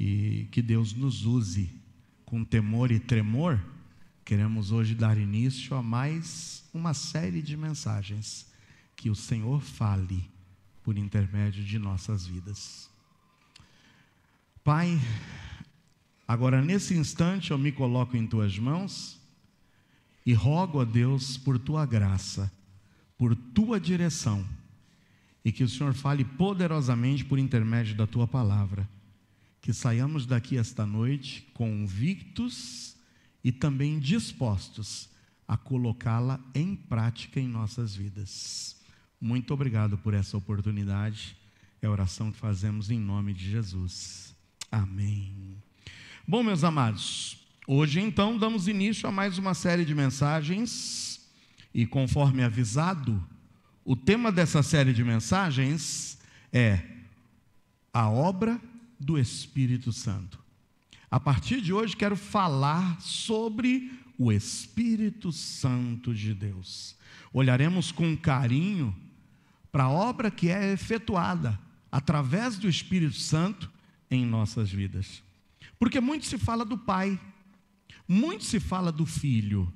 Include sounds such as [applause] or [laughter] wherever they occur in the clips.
e que Deus nos use com temor e tremor. Queremos hoje dar início a mais uma série de mensagens que o Senhor fale por intermédio de nossas vidas. Pai, agora nesse instante eu me coloco em tuas mãos e rogo a Deus por tua graça, por tua direção e que o Senhor fale poderosamente por intermédio da tua palavra que saiamos daqui esta noite convictos e também dispostos a colocá-la em prática em nossas vidas. Muito obrigado por essa oportunidade. É a oração que fazemos em nome de Jesus. Amém. Bom, meus amados, hoje então damos início a mais uma série de mensagens e conforme avisado, o tema dessa série de mensagens é a obra do Espírito Santo. A partir de hoje, quero falar sobre o Espírito Santo de Deus. Olharemos com carinho para a obra que é efetuada através do Espírito Santo em nossas vidas. Porque muito se fala do Pai, muito se fala do Filho,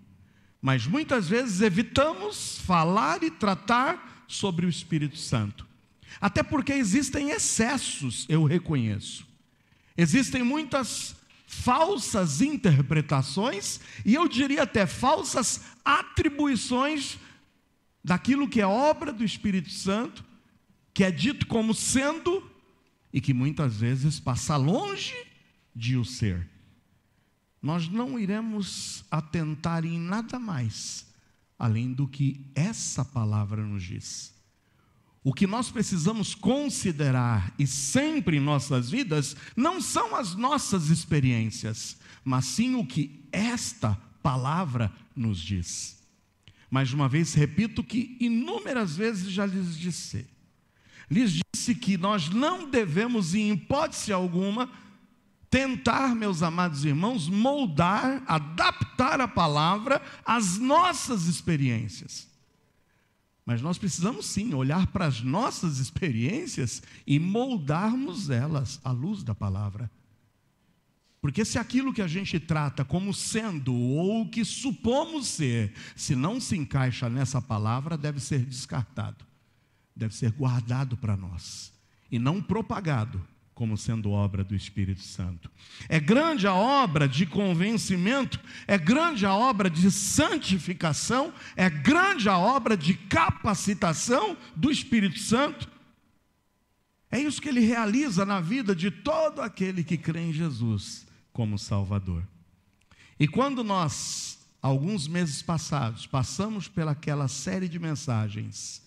mas muitas vezes evitamos falar e tratar sobre o Espírito Santo. Até porque existem excessos, eu reconheço. Existem muitas falsas interpretações e eu diria até falsas atribuições daquilo que é obra do Espírito Santo, que é dito como sendo e que muitas vezes passa longe de o ser. Nós não iremos atentar em nada mais além do que essa palavra nos diz. O que nós precisamos considerar e sempre em nossas vidas não são as nossas experiências, mas sim o que esta palavra nos diz. Mais uma vez, repito que inúmeras vezes já lhes disse. Lhes disse que nós não devemos, em hipótese alguma, tentar, meus amados irmãos, moldar, adaptar a palavra às nossas experiências. Mas nós precisamos sim olhar para as nossas experiências e moldarmos elas à luz da palavra. Porque se aquilo que a gente trata como sendo ou que supomos ser, se não se encaixa nessa palavra, deve ser descartado, deve ser guardado para nós e não propagado como sendo obra do Espírito Santo. É grande a obra de convencimento, é grande a obra de santificação, é grande a obra de capacitação do Espírito Santo. É isso que ele realiza na vida de todo aquele que crê em Jesus como Salvador. E quando nós, alguns meses passados, passamos pelaquela série de mensagens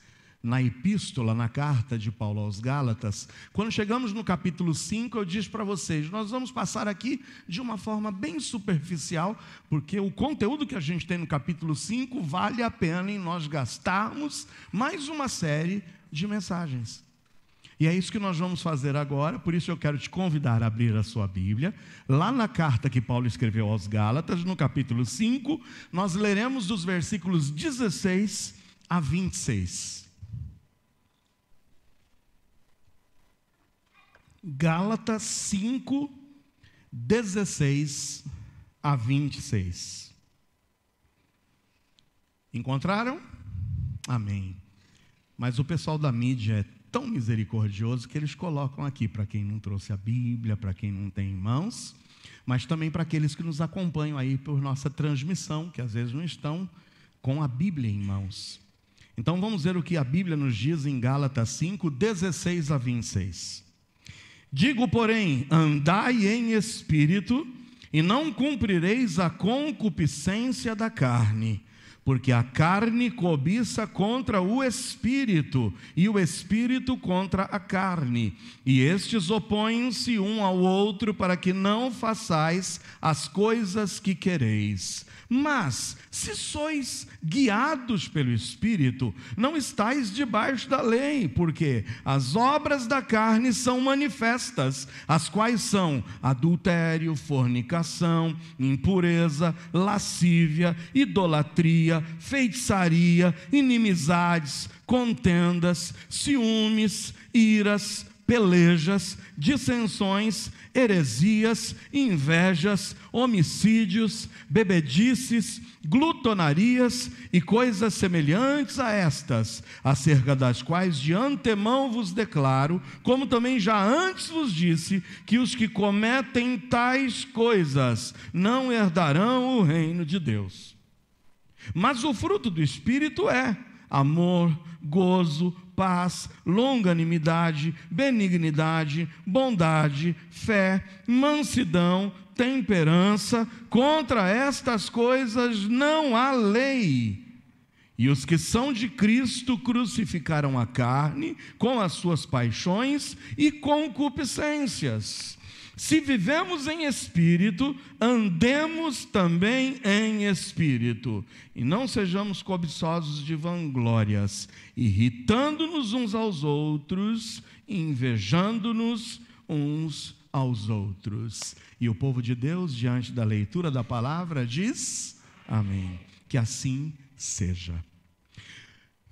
na epístola, na carta de Paulo aos Gálatas, quando chegamos no capítulo 5, eu disse para vocês: nós vamos passar aqui de uma forma bem superficial, porque o conteúdo que a gente tem no capítulo 5 vale a pena em nós gastarmos mais uma série de mensagens. E é isso que nós vamos fazer agora, por isso eu quero te convidar a abrir a sua Bíblia. Lá na carta que Paulo escreveu aos Gálatas, no capítulo 5, nós leremos dos versículos 16 a 26. Gálatas 5, 16 a 26. Encontraram? Amém. Mas o pessoal da mídia é tão misericordioso que eles colocam aqui para quem não trouxe a Bíblia, para quem não tem em mãos, mas também para aqueles que nos acompanham aí por nossa transmissão, que às vezes não estão com a Bíblia em mãos. Então vamos ver o que a Bíblia nos diz em Gálatas 5, 16 a 26. Digo, porém, andai em espírito, e não cumprireis a concupiscência da carne, porque a carne cobiça contra o espírito, e o espírito contra a carne, e estes opõem-se um ao outro para que não façais as coisas que quereis. Mas, se sois guiados pelo Espírito, não estáis debaixo da lei, porque as obras da carne são manifestas, as quais são adultério, fornicação, impureza, lascívia, idolatria, feitiçaria, inimizades, contendas, ciúmes, iras, pelejas, dissensões, heresias, invejas, homicídios, bebedices, glutonarias e coisas semelhantes a estas, acerca das quais de antemão vos declaro, como também já antes vos disse, que os que cometem tais coisas não herdarão o reino de Deus. Mas o fruto do Espírito é amor, gozo, paz, longanimidade, benignidade, bondade, fé, mansidão, temperança. Contra estas coisas não há lei. E os que são de Cristo crucificaram a carne com as suas paixões e concupiscências. Se vivemos em espírito, andemos também em espírito, e não sejamos cobiçosos de vanglórias, irritando-nos uns aos outros, invejando-nos uns aos outros. E o povo de Deus, diante da leitura da palavra, diz: Amém. Que assim seja.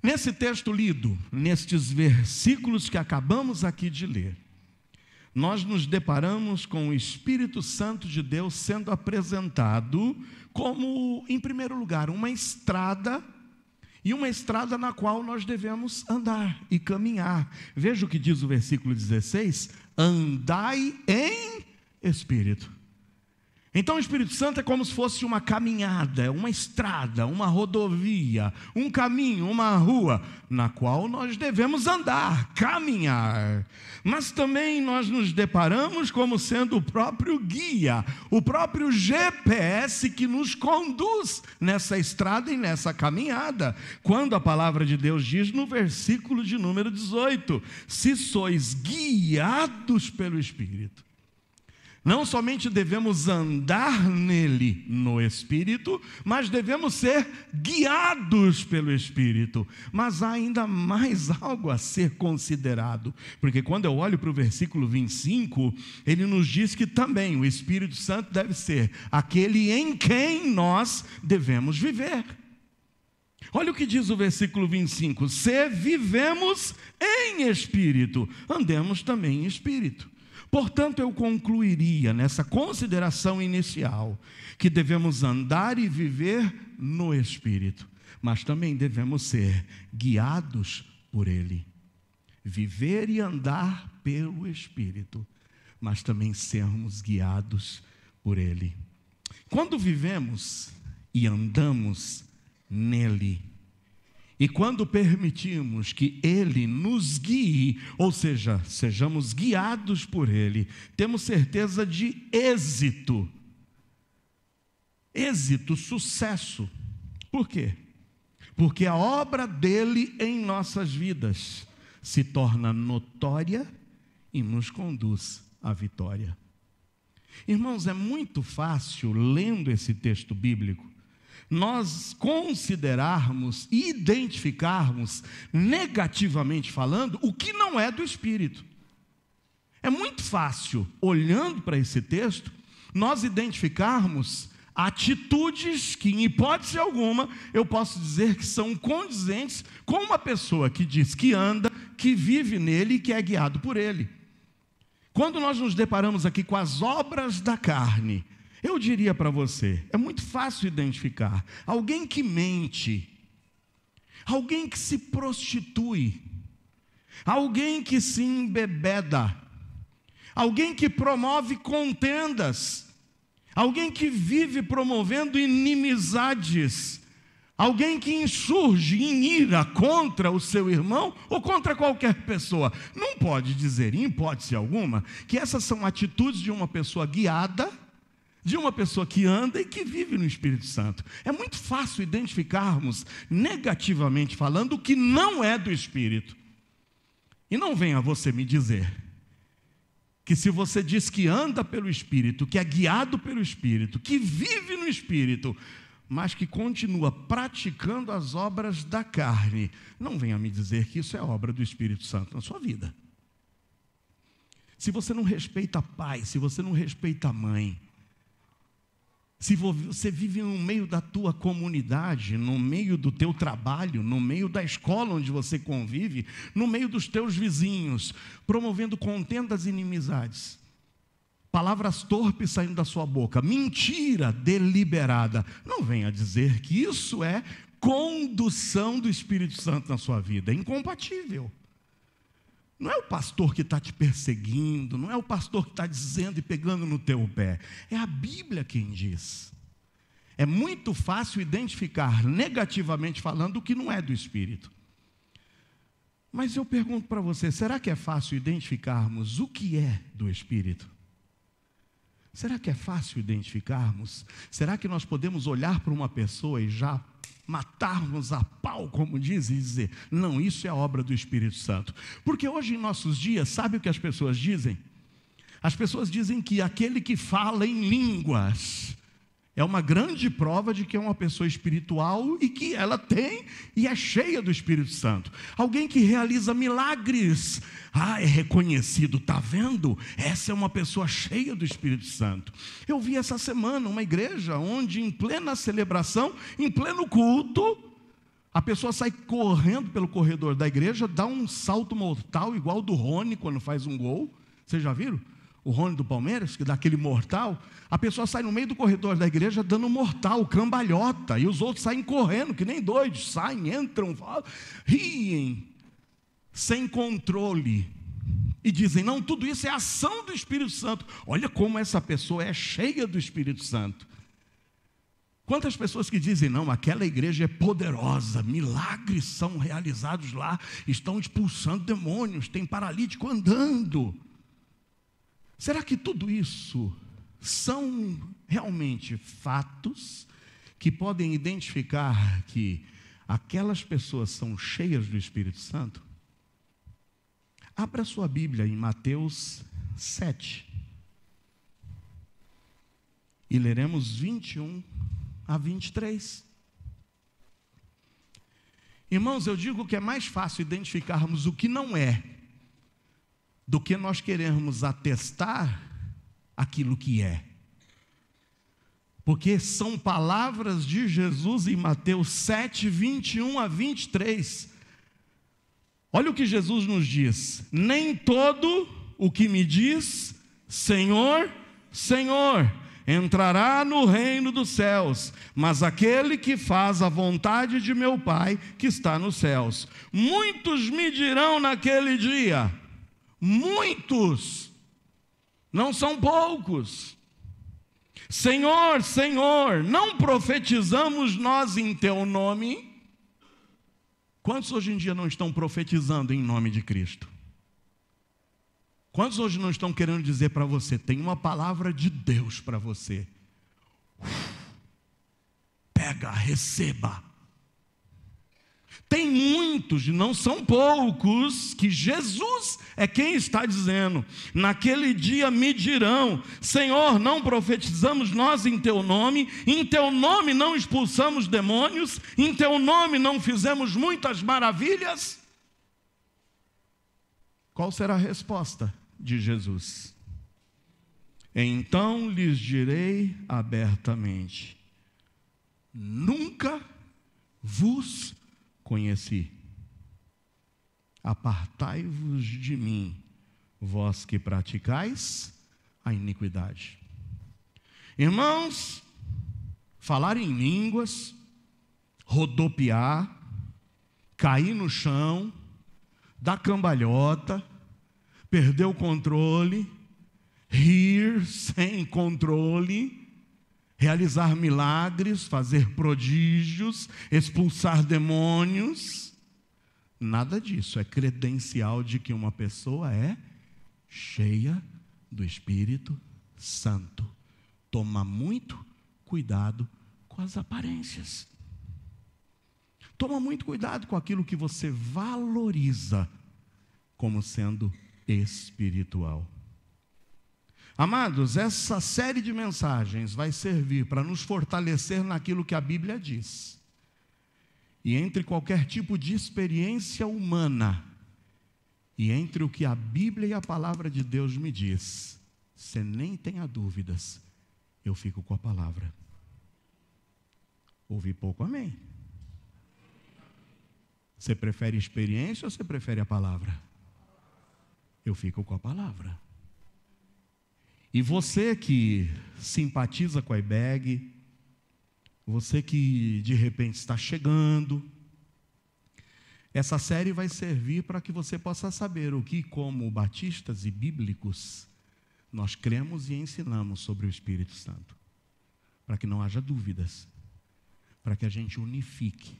Nesse texto lido, nestes versículos que acabamos aqui de ler, nós nos deparamos com o Espírito Santo de Deus sendo apresentado como, em primeiro lugar, uma estrada e uma estrada na qual nós devemos andar e caminhar. Veja o que diz o versículo 16: andai em espírito. Então o Espírito Santo é como se fosse uma caminhada, é uma estrada, uma rodovia, um caminho, uma rua, na qual nós devemos andar, caminhar. Mas também nós nos deparamos como sendo o próprio guia, o próprio GPS que nos conduz nessa estrada e nessa caminhada. Quando a palavra de Deus diz no versículo de número 18: Se sois guiados pelo Espírito. Não somente devemos andar nele, no Espírito, mas devemos ser guiados pelo Espírito. Mas há ainda mais [laughs] algo a ser considerado, porque quando eu olho para o versículo 25, ele nos diz que também o Espírito Santo deve ser aquele em quem nós devemos viver. Olha o que diz o versículo 25: se vivemos em espírito, andemos também em espírito. Portanto, eu concluiria nessa consideração inicial que devemos andar e viver no Espírito, mas também devemos ser guiados por Ele. Viver e andar pelo Espírito, mas também sermos guiados por Ele. Quando vivemos e andamos nele, e quando permitimos que Ele nos guie, ou seja, sejamos guiados por Ele, temos certeza de êxito. Êxito, sucesso. Por quê? Porque a obra dele em nossas vidas se torna notória e nos conduz à vitória. Irmãos, é muito fácil, lendo esse texto bíblico, nós considerarmos e identificarmos, negativamente falando, o que não é do Espírito. É muito fácil, olhando para esse texto, nós identificarmos atitudes que, em hipótese alguma, eu posso dizer que são condizentes com uma pessoa que diz que anda, que vive nele e que é guiado por ele. Quando nós nos deparamos aqui com as obras da carne, eu diria para você, é muito fácil identificar. Alguém que mente, alguém que se prostitui, alguém que se embebeda, alguém que promove contendas, alguém que vive promovendo inimizades, alguém que insurge em ira contra o seu irmão ou contra qualquer pessoa. Não pode dizer, em hipótese alguma, que essas são atitudes de uma pessoa guiada de uma pessoa que anda e que vive no Espírito Santo. É muito fácil identificarmos, negativamente falando, o que não é do Espírito. E não venha você me dizer que se você diz que anda pelo Espírito, que é guiado pelo Espírito, que vive no Espírito, mas que continua praticando as obras da carne, não venha me dizer que isso é obra do Espírito Santo na sua vida. Se você não respeita pai, se você não respeita a mãe, se você vive no meio da tua comunidade, no meio do teu trabalho, no meio da escola onde você convive, no meio dos teus vizinhos, promovendo contendas e inimizades, palavras torpes saindo da sua boca, mentira deliberada, não venha dizer que isso é condução do Espírito Santo na sua vida, é incompatível. Não é o pastor que está te perseguindo, não é o pastor que está dizendo e pegando no teu pé. É a Bíblia quem diz. É muito fácil identificar negativamente falando o que não é do Espírito. Mas eu pergunto para você: será que é fácil identificarmos o que é do Espírito? Será que é fácil identificarmos? Será que nós podemos olhar para uma pessoa e já matarmos a pau, como diz, dizer, não, isso é obra do Espírito Santo. Porque hoje em nossos dias, sabe o que as pessoas dizem? As pessoas dizem que aquele que fala em línguas é uma grande prova de que é uma pessoa espiritual e que ela tem e é cheia do Espírito Santo. Alguém que realiza milagres, ah, é reconhecido, tá vendo? Essa é uma pessoa cheia do Espírito Santo. Eu vi essa semana uma igreja onde em plena celebração, em pleno culto, a pessoa sai correndo pelo corredor da igreja, dá um salto mortal igual do Rony quando faz um gol. Vocês já viram? o Rony do Palmeiras, que dá aquele mortal, a pessoa sai no meio do corredor da igreja dando um mortal, cambalhota, e os outros saem correndo, que nem doidos, saem, entram, falam, riem, sem controle. E dizem, não, tudo isso é ação do Espírito Santo. Olha como essa pessoa é cheia do Espírito Santo. Quantas pessoas que dizem, não, aquela igreja é poderosa, milagres são realizados lá, estão expulsando demônios, tem paralítico andando. Será que tudo isso são realmente fatos que podem identificar que aquelas pessoas são cheias do Espírito Santo? Abra sua Bíblia em Mateus 7. E leremos 21 a 23. Irmãos, eu digo que é mais fácil identificarmos o que não é do que nós queremos atestar aquilo que é. Porque são palavras de Jesus em Mateus 7, 21 a 23. Olha o que Jesus nos diz: Nem todo o que me diz, Senhor, Senhor, entrará no reino dos céus, mas aquele que faz a vontade de meu Pai que está nos céus. Muitos me dirão naquele dia: muitos, não são poucos. Senhor, Senhor, não profetizamos nós em teu nome? Quantos hoje em dia não estão profetizando em nome de Cristo? Quantos hoje não estão querendo dizer para você, tem uma palavra de Deus para você? Uf, pega, receba tem muitos, não são poucos, que Jesus é quem está dizendo. Naquele dia me dirão: Senhor, não profetizamos nós em teu nome, em teu nome não expulsamos demônios, em teu nome não fizemos muitas maravilhas. Qual será a resposta de Jesus? Então lhes direi abertamente: Nunca vos conheci. Apartai-vos de mim, vós que praticais a iniquidade. Irmãos, falar em línguas, rodopiar, cair no chão, dar cambalhota, perder o controle, rir sem controle, realizar milagres, fazer prodígios, expulsar demônios. Nada disso é credencial de que uma pessoa é cheia do Espírito Santo. Toma muito cuidado com as aparências. Toma muito cuidado com aquilo que você valoriza como sendo espiritual. Amados, essa série de mensagens vai servir para nos fortalecer naquilo que a Bíblia diz. E entre qualquer tipo de experiência humana, e entre o que a Bíblia e a palavra de Deus me diz, você nem tenha dúvidas, eu fico com a palavra. Ouvi pouco, amém. Você prefere experiência ou você prefere a palavra? Eu fico com a palavra. E você que simpatiza com a IBEG, você que de repente está chegando, essa série vai servir para que você possa saber o que, como batistas e bíblicos, nós cremos e ensinamos sobre o Espírito Santo. Para que não haja dúvidas, para que a gente unifique,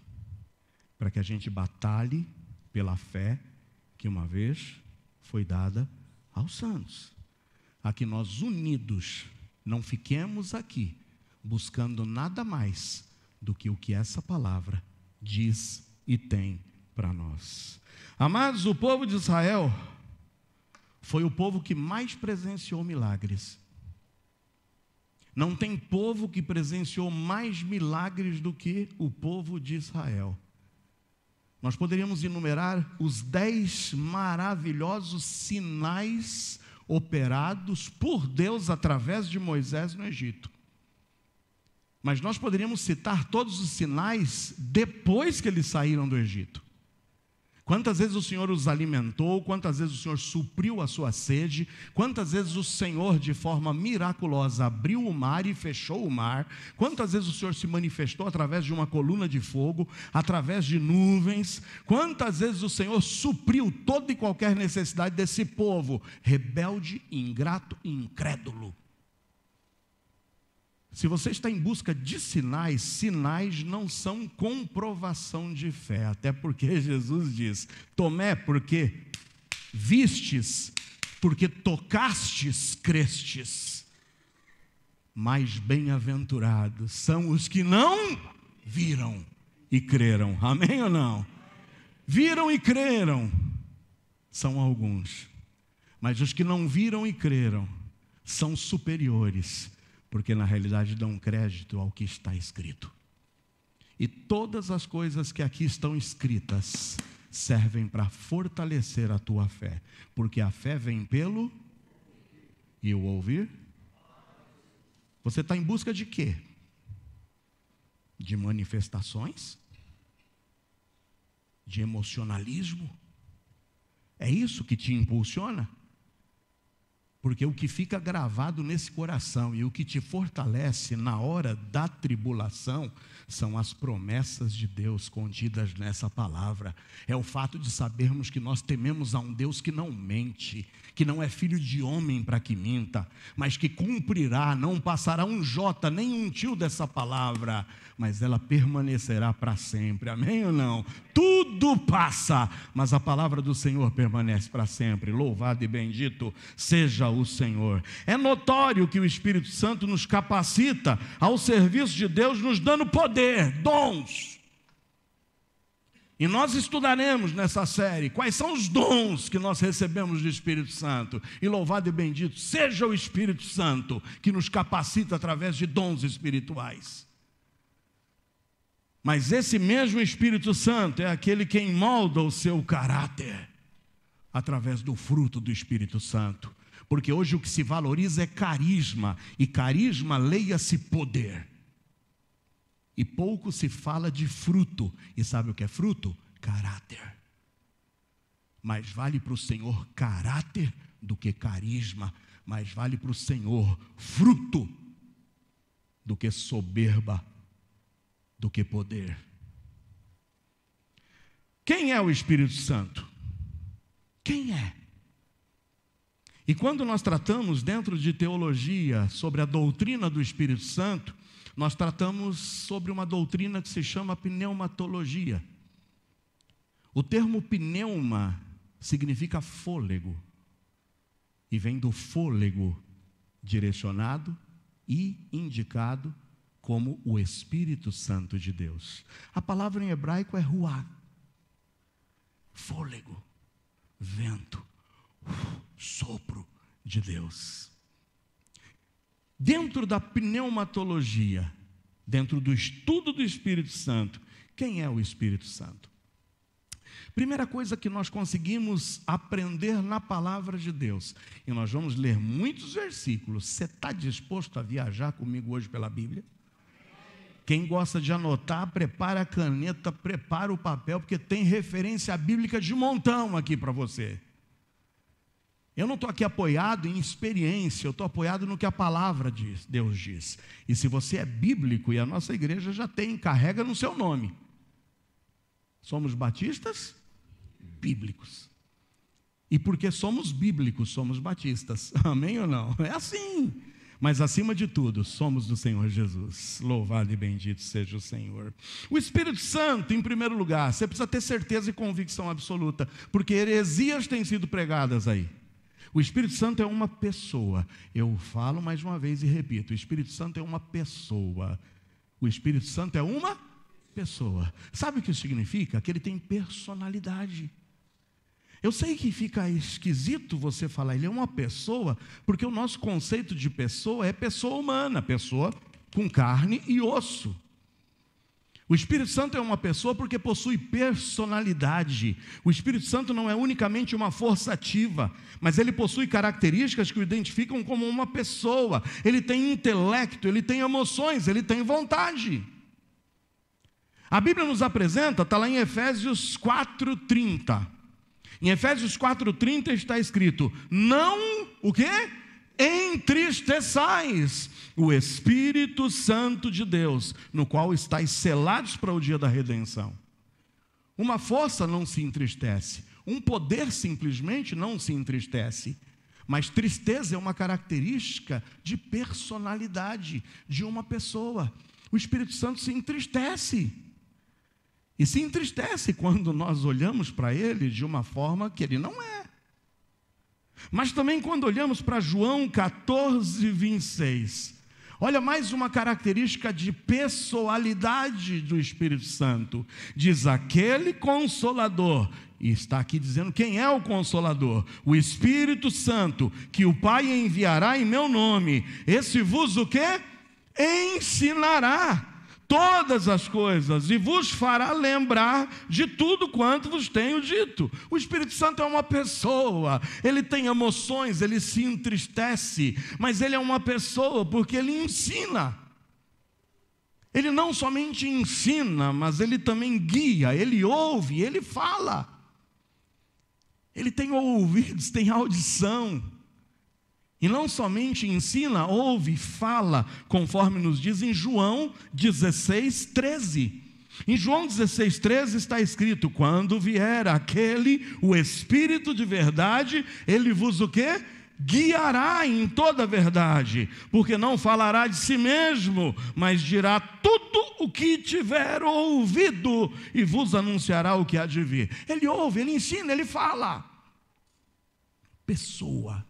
para que a gente batalhe pela fé que uma vez foi dada aos santos a que nós unidos não fiquemos aqui buscando nada mais do que o que essa palavra diz e tem para nós. Amados, o povo de Israel foi o povo que mais presenciou milagres. Não tem povo que presenciou mais milagres do que o povo de Israel. Nós poderíamos enumerar os dez maravilhosos sinais operados por Deus através de Moisés no Egito. Mas nós poderíamos citar todos os sinais depois que eles saíram do Egito. Quantas vezes o Senhor os alimentou, quantas vezes o Senhor supriu a sua sede, quantas vezes o Senhor, de forma miraculosa, abriu o mar e fechou o mar, quantas vezes o Senhor se manifestou através de uma coluna de fogo, através de nuvens, quantas vezes o Senhor supriu toda e qualquer necessidade desse povo rebelde, ingrato e incrédulo. Se você está em busca de sinais, sinais não são comprovação de fé, até porque [laughs] Jesus diz: Tomé, porque vistes, porque tocastes, crestes. Mais bem-aventurados são os que não viram e creram. Amém ou não? Viram e creram são alguns, mas os que não viram e creram são superiores porque na realidade dão crédito ao que está escrito. E todas as coisas que aqui estão escritas servem para fortalecer a tua fé, porque a fé vem pelo e o ouvir. Você está em busca de quê? De manifestações? De emocionalismo? É isso que te impulsiona? Porque o que fica gravado nesse coração e o que te fortalece na hora da tribulação são as promessas de Deus contidas nessa palavra. É o fato de sabermos que nós tememos a um Deus que não mente, que não é filho de homem para que minta, mas que cumprirá, não passará um jota, nem um tio dessa palavra, mas ela permanecerá para sempre. Amém ou não? Tudo passa, mas a palavra do Senhor permanece para sempre. Louvado e bendito seja o Senhor. É notório que o Espírito Santo nos capacita ao serviço de Deus, nos dando poder, dons. E nós estudaremos nessa série quais são os dons que nós recebemos do Espírito Santo. E louvado e bendito seja o Espírito Santo que nos capacita através de dons espirituais. Mas esse mesmo Espírito Santo é aquele quem molda o seu caráter através do fruto do Espírito Santo porque hoje o que se valoriza é carisma, e carisma leia-se poder. E pouco se fala de fruto, e sabe o que é fruto? Caráter. Mais vale para o Senhor caráter do que carisma, mais vale para o Senhor fruto do que soberba, do que poder. Quem é o Espírito Santo? Quem é? E quando nós tratamos dentro de teologia sobre a doutrina do Espírito Santo, nós tratamos sobre uma doutrina que se chama pneumatologia. O termo pneuma significa fôlego e vem do fôlego direcionado e indicado como o Espírito Santo de Deus. A palavra em hebraico é ruá, fôlego, vento de Deus. Dentro da pneumatologia, dentro do estudo do Espírito Santo, quem é o Espírito Santo? Primeira coisa que nós conseguimos aprender na palavra de Deus, e nós vamos ler muitos versículos. Você está disposto a viajar comigo hoje pela Bíblia? Quem gosta de anotar, prepara a caneta, prepara o papel, porque tem referência bíblica de montão aqui para você. Eu não estou aqui apoiado em experiência, eu estou apoiado no que a palavra de Deus diz. E se você é bíblico, e a nossa igreja já tem, carrega no seu nome. Somos batistas bíblicos. E porque somos bíblicos, somos batistas. [laughs] Amém ou não? É assim. Mas acima de tudo, somos do Senhor Jesus. Louvado e bendito seja o Senhor. O Espírito Santo, em primeiro lugar, você precisa ter certeza e convicção absoluta, porque heresias têm sido pregadas aí. O Espírito Santo é uma pessoa. Eu falo mais uma vez e repito: o Espírito Santo é uma pessoa. O Espírito Santo é uma pessoa. Sabe o que isso significa? Que ele tem personalidade. Eu sei que fica esquisito você falar, ele é uma pessoa, porque o nosso conceito de pessoa é pessoa humana, pessoa com carne e osso. O Espírito Santo é uma pessoa porque possui personalidade. O Espírito Santo não é unicamente uma força ativa, mas ele possui características que o identificam como uma pessoa. Ele tem intelecto, ele tem emoções, ele tem vontade. A Bíblia nos apresenta, está lá em Efésios 4:30. Em Efésios 4:30 está escrito: "Não o quê? entristeçais o Espírito Santo de Deus, no qual estáis selados para o dia da redenção. Uma força não se entristece, um poder simplesmente não se entristece. Mas tristeza é uma característica de personalidade de uma pessoa. O Espírito Santo se entristece. E se entristece quando nós olhamos para ele de uma forma que ele não é. Mas também quando olhamos para João 14, 26, olha mais uma característica de pessoalidade do Espírito Santo. Diz aquele consolador, e está aqui dizendo quem é o consolador: o Espírito Santo, que o Pai enviará em meu nome. Esse vos o quê? Ensinará todas as coisas e vos fará lembrar de tudo quanto vos tenho dito. O Espírito Santo é uma pessoa, ele tem emoções, ele se entristece, mas ele é uma pessoa porque ele ensina. Ele não somente ensina, mas ele também guia, ele ouve, ele fala. Ele tem ouvidos, tem audição. E não somente ensina, ouve, fala, conforme nos diz em João 16, 13. Em João 16, 13 está escrito: Quando vier aquele, o Espírito de verdade, ele vos o quê? Guiará em toda a verdade, porque não falará de si mesmo, mas dirá tudo o que tiver ouvido e vos anunciará o que há de vir. Ele ouve, ele ensina, ele fala. Pessoa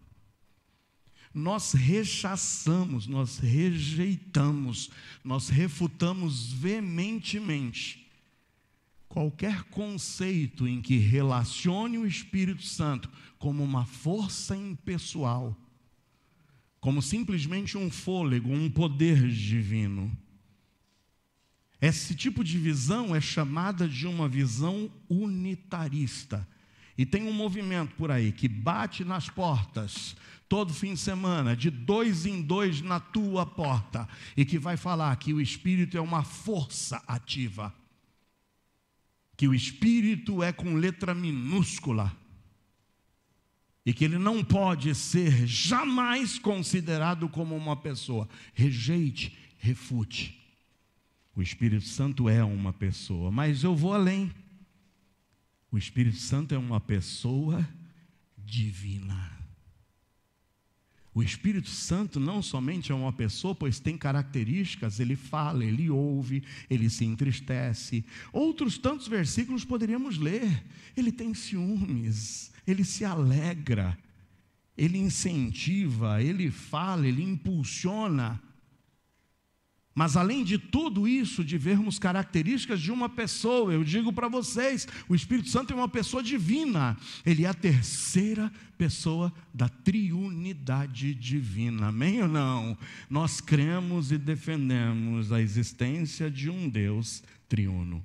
nós rechaçamos, nós rejeitamos, nós refutamos veementemente qualquer conceito em que relacione o Espírito Santo como uma força impessoal, como simplesmente um fôlego, um poder divino. Esse tipo de visão é chamada de uma visão unitarista e tem um movimento por aí que bate nas portas todo fim de semana, de dois em dois na tua porta, e que vai falar que o Espírito é uma força ativa, que o Espírito é com letra minúscula, e que ele não pode ser jamais considerado como uma pessoa. Rejeite, refute. O Espírito Santo é uma pessoa, mas eu vou além. O Espírito Santo é uma pessoa divina. O Espírito Santo não somente é uma pessoa, pois tem características, ele fala, ele ouve, ele se entristece. Outros tantos versículos poderíamos ler. Ele tem ciúmes, ele se alegra, ele incentiva, ele fala, ele impulsiona. Mas além de tudo isso, de vermos características de uma pessoa, eu digo para vocês: o Espírito Santo é uma pessoa divina, ele é a terceira pessoa da triunidade divina, amém ou não? Nós cremos e defendemos a existência de um Deus triuno.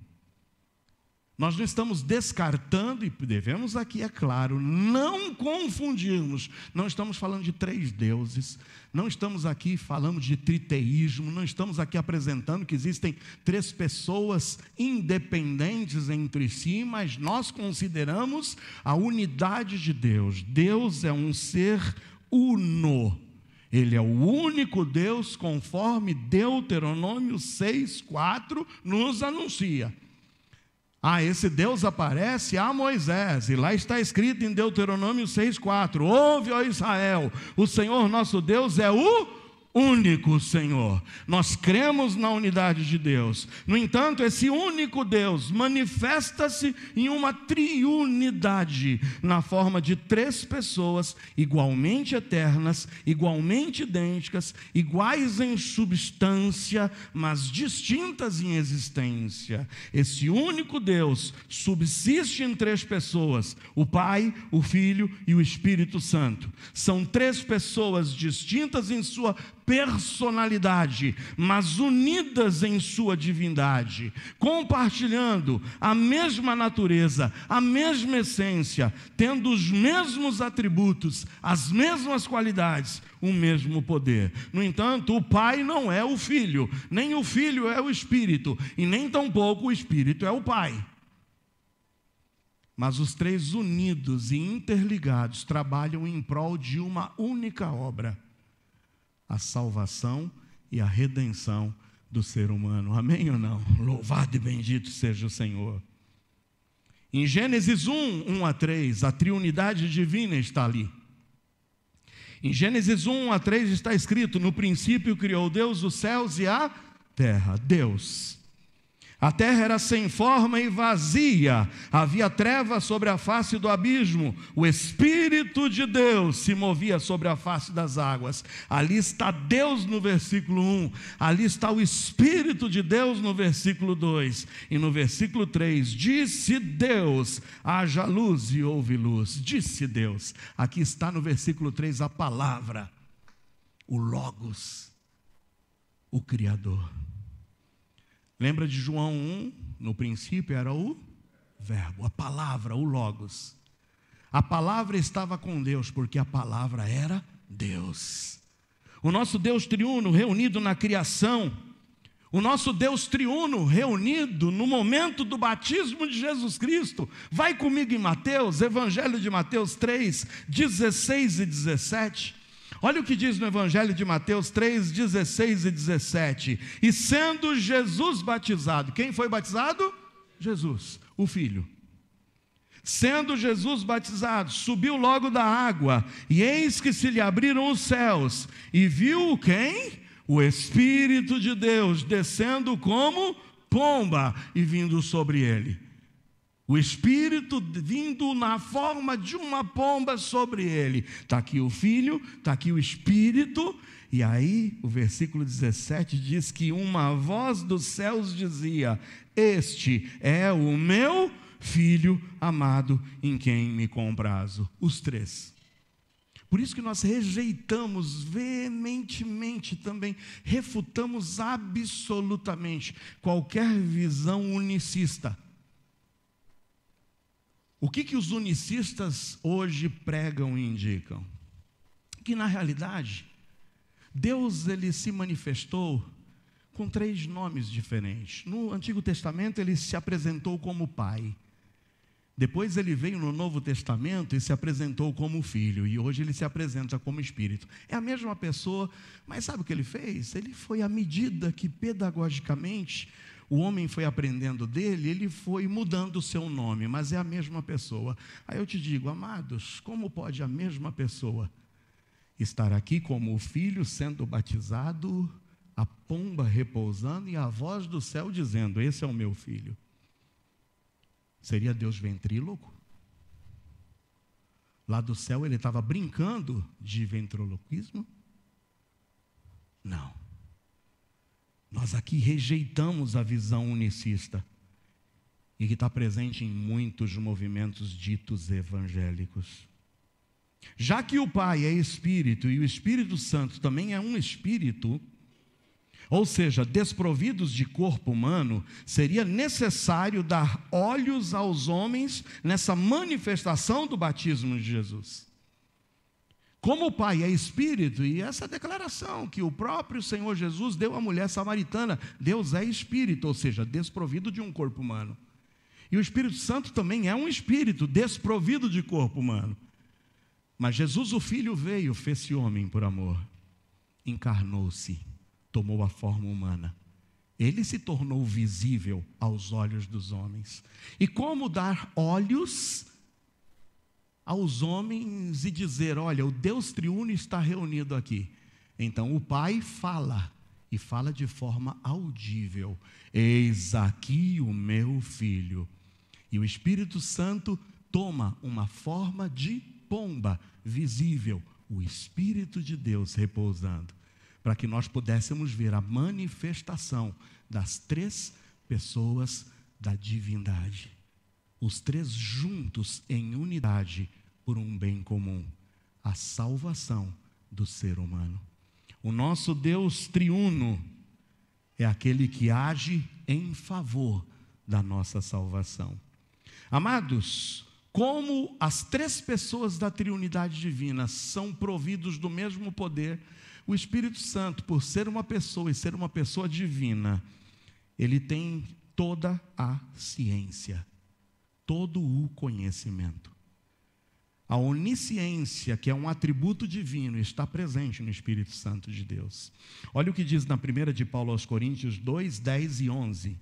Nós não estamos descartando, e devemos aqui, é claro, não confundirmos. Não estamos falando de três deuses, não estamos aqui falando de triteísmo, não estamos aqui apresentando que existem três pessoas independentes entre si, mas nós consideramos a unidade de Deus. Deus é um ser uno. Ele é o único Deus, conforme Deuteronômio 6,4 nos anuncia. Ah, esse Deus aparece a Moisés, e lá está escrito em Deuteronômio 6,4: Ouve, ó Israel, o Senhor nosso Deus é o único Senhor. Nós cremos na unidade de Deus. No entanto, esse único Deus manifesta-se em uma triunidade, na forma de três pessoas igualmente eternas, igualmente idênticas, iguais em substância, mas distintas em existência. Esse único Deus subsiste em três pessoas: o Pai, o Filho e o Espírito Santo. São três pessoas distintas em sua personalidade, mas unidas em sua divindade, compartilhando a mesma natureza, a mesma essência, tendo os mesmos atributos, as mesmas qualidades, o mesmo poder. No entanto, o Pai não é o Filho, nem o Filho é o Espírito, e nem tampouco o Espírito é o Pai. Mas os três unidos e interligados trabalham em prol de uma única obra a salvação e a redenção do ser humano. Amém ou não? Louvado e bendito seja o Senhor. Em Gênesis 1, 1 a 3, a triunidade divina está ali. Em Gênesis 1, 1 a 3 está escrito: No princípio criou Deus os céus e a terra. Deus a terra era sem forma e vazia, havia trevas sobre a face do abismo, o Espírito de Deus se movia sobre a face das águas. Ali está Deus no versículo 1, ali está o Espírito de Deus no versículo 2, e no versículo 3: Disse Deus, haja luz e houve luz. Disse Deus, aqui está no versículo 3 a palavra, o Logos, o Criador. Lembra de João 1? No princípio era o Verbo, a palavra, o Logos. A palavra estava com Deus, porque a palavra era Deus. O nosso Deus triuno reunido na criação, o nosso Deus triuno reunido no momento do batismo de Jesus Cristo. Vai comigo em Mateus, Evangelho de Mateus 3, 16 e 17. Olha o que diz no Evangelho de Mateus 3, 16 e 17. E sendo Jesus batizado, quem foi batizado? Jesus, o Filho. Sendo Jesus batizado, subiu logo da água, e eis que se lhe abriram os céus, e viu quem? O Espírito de Deus descendo como pomba e vindo sobre ele. O Espírito vindo na forma de uma pomba sobre ele. Está aqui o Filho, está aqui o Espírito. E aí, o versículo 17 diz que uma voz dos céus dizia: Este é o meu filho amado em quem me comprazo. Os três. Por isso que nós rejeitamos veementemente também, refutamos absolutamente qualquer visão unicista o que, que os unicistas hoje pregam e indicam? Que na realidade, Deus ele se manifestou com três nomes diferentes. No Antigo Testamento ele se apresentou como Pai. Depois ele veio no Novo Testamento e se apresentou como filho, e hoje ele se apresenta como espírito. É a mesma pessoa, mas sabe o que ele fez? Ele foi à medida que pedagogicamente o homem foi aprendendo dele, ele foi mudando o seu nome, mas é a mesma pessoa. Aí eu te digo, amados, como pode a mesma pessoa estar aqui como o filho sendo batizado, a pomba repousando e a voz do céu dizendo: Esse é o meu filho? Seria Deus ventríloco? Lá do céu ele estava brincando de ventriloquismo? Não. Nós aqui rejeitamos a visão unicista e que está presente em muitos movimentos ditos evangélicos. Já que o Pai é Espírito e o Espírito Santo também é um Espírito, ou seja, desprovidos de corpo humano, seria necessário dar olhos aos homens nessa manifestação do batismo de Jesus. Como o Pai é Espírito, e essa declaração que o próprio Senhor Jesus deu à mulher samaritana: Deus é Espírito, ou seja, desprovido de um corpo humano. E o Espírito Santo também é um Espírito desprovido de corpo humano. Mas Jesus, o Filho, veio, fez-se homem por amor, encarnou-se, tomou a forma humana. Ele se tornou visível aos olhos dos homens. E como dar olhos aos homens e dizer: Olha, o Deus triuno está reunido aqui. Então o Pai fala, e fala de forma audível: Eis aqui o meu filho. E o Espírito Santo toma uma forma de pomba visível, o Espírito de Deus repousando, para que nós pudéssemos ver a manifestação das três pessoas da divindade os três juntos em unidade, por um bem comum a salvação do ser humano. O nosso Deus triuno é aquele que age em favor da nossa salvação. Amados, como as três pessoas da triunidade divina são providos do mesmo poder, o Espírito Santo, por ser uma pessoa e ser uma pessoa divina, ele tem toda a ciência, todo o conhecimento. A onisciência, que é um atributo divino, está presente no Espírito Santo de Deus. Olha o que diz na primeira de Paulo aos Coríntios 2, 10 e 11.